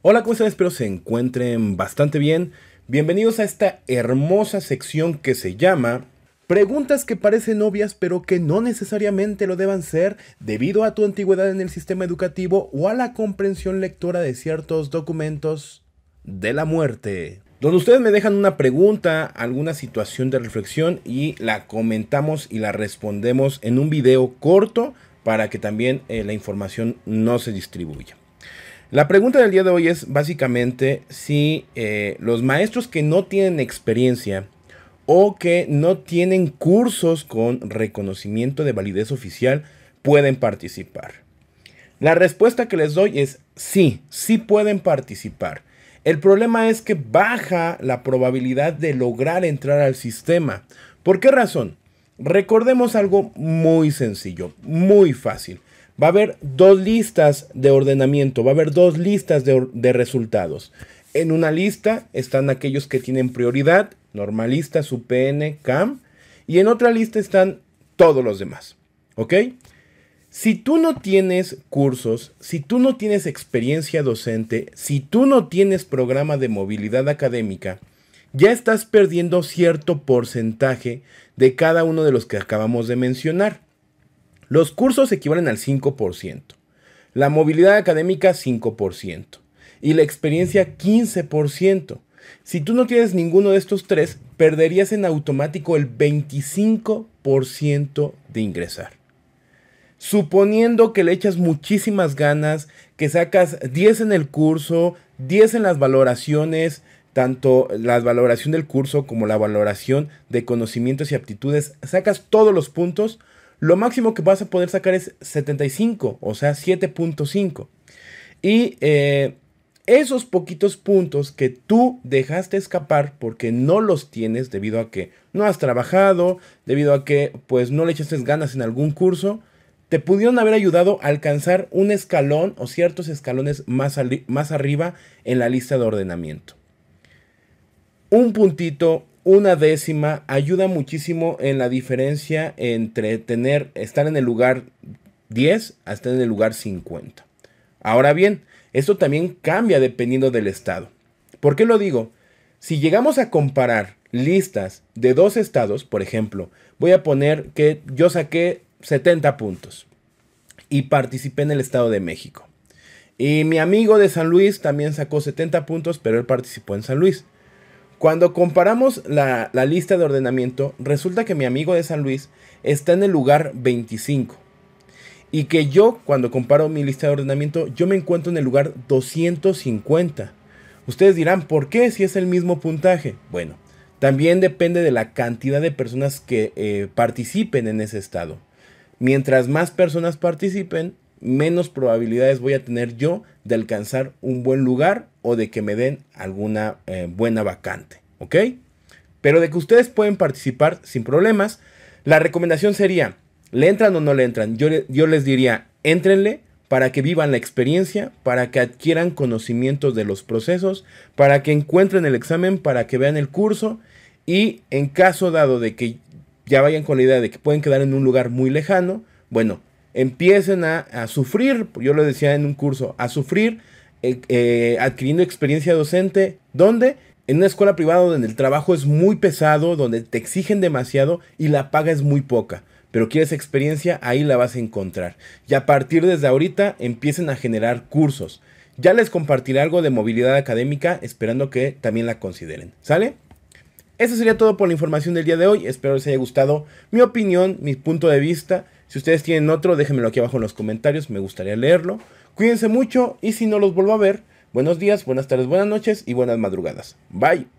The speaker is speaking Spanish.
Hola, ¿cómo están? Espero se encuentren bastante bien. Bienvenidos a esta hermosa sección que se llama Preguntas que parecen obvias pero que no necesariamente lo deban ser debido a tu antigüedad en el sistema educativo o a la comprensión lectora de ciertos documentos de la muerte. Donde ustedes me dejan una pregunta, alguna situación de reflexión y la comentamos y la respondemos en un video corto para que también eh, la información no se distribuya. La pregunta del día de hoy es básicamente si eh, los maestros que no tienen experiencia o que no tienen cursos con reconocimiento de validez oficial pueden participar. La respuesta que les doy es sí, sí pueden participar. El problema es que baja la probabilidad de lograr entrar al sistema. ¿Por qué razón? Recordemos algo muy sencillo, muy fácil va a haber dos listas de ordenamiento, va a haber dos listas de, resultados. En una lista están aquellos que tienen prioridad, normalista, UPN, CAM, y en otra lista están todos los demás. ¿Ok? Si tú no tienes cursos, si tú no tienes experiencia docente, si tú no tienes programa de movilidad académica, ya estás perdiendo cierto porcentaje de cada uno de los que acabamos de mencionar. Los cursos equivalen al 5%, la movilidad académica 5% y la experiencia 15%. Si tú no tienes ninguno de estos tres, perderías en automático el 25% de ingresar. Suponiendo que le echas muchísimas ganas, que sacas 10 en el curso, 10 en las valoraciones, tanto la valoración del curso como la valoración de conocimientos y aptitudes, sacas todos los puntos, lo máximo que vas a poder sacar es 75, o sea, 7.5. Y eh, esos poquitos puntos que tú dejaste escapar porque no los tienes debido a que no has trabajado, debido a que pues no le echaste ganas en algún curso, te pudieron haber ayudado a alcanzar un escalón o ciertos escalones más, más arriba en la lista de ordenamiento. Un puntito, una décima ayuda muchísimo en la diferencia entre tener, estar en el lugar 10 hasta en el lugar 50. Ahora bien, esto también cambia dependiendo del estado. ¿Por qué lo digo? Si llegamos a comparar listas de dos estados, por ejemplo, voy a poner que yo saqué 70 puntos y participé en el Estado de México. Y mi amigo de San Luis también sacó 70 puntos, pero él participó en San Luis. Cuando comparamos la, lista de ordenamiento, resulta que mi amigo de San Luis está en el lugar 25. Y que yo, cuando comparo mi lista de ordenamiento, yo me encuentro en el lugar 250. Ustedes dirán, ¿por qué si es el mismo puntaje? Bueno, también depende de la cantidad de personas que eh, participen en ese estado. Mientras más personas participen, menos probabilidades voy a tener yo de alcanzar un buen lugar o de que me den alguna eh, buena vacante, ¿ok? Pero de que ustedes pueden participar sin problemas, la recomendación sería, ¿le entran o no le entran? Yo, les diría, entrenle para que vivan la experiencia, para que adquieran conocimientos de los procesos, para que encuentren el examen, para que vean el curso y en caso dado de que ya vayan con la idea de que pueden quedar en un lugar muy lejano, bueno, empiecen a, a sufrir, yo lo decía en un curso, a sufrir eh, eh, adquiriendo experiencia docente. ¿Dónde? En una escuela privada donde el trabajo es muy pesado, donde te exigen demasiado y la paga es muy poca. Pero quieres experiencia, ahí la vas a encontrar. Y a partir desde ahorita empiecen a generar cursos. Ya les compartiré algo de movilidad académica, esperando que también la consideren. ¿Sale? Eso sería todo por la información del día de hoy. Espero les haya gustado mi opinión, mi punto de vista. Si ustedes tienen otro, déjenmelo aquí abajo en los comentarios, me gustaría leerlo. Cuídense mucho y si no los vuelvo a ver, buenos días, buenas tardes, buenas noches y buenas madrugadas. Bye.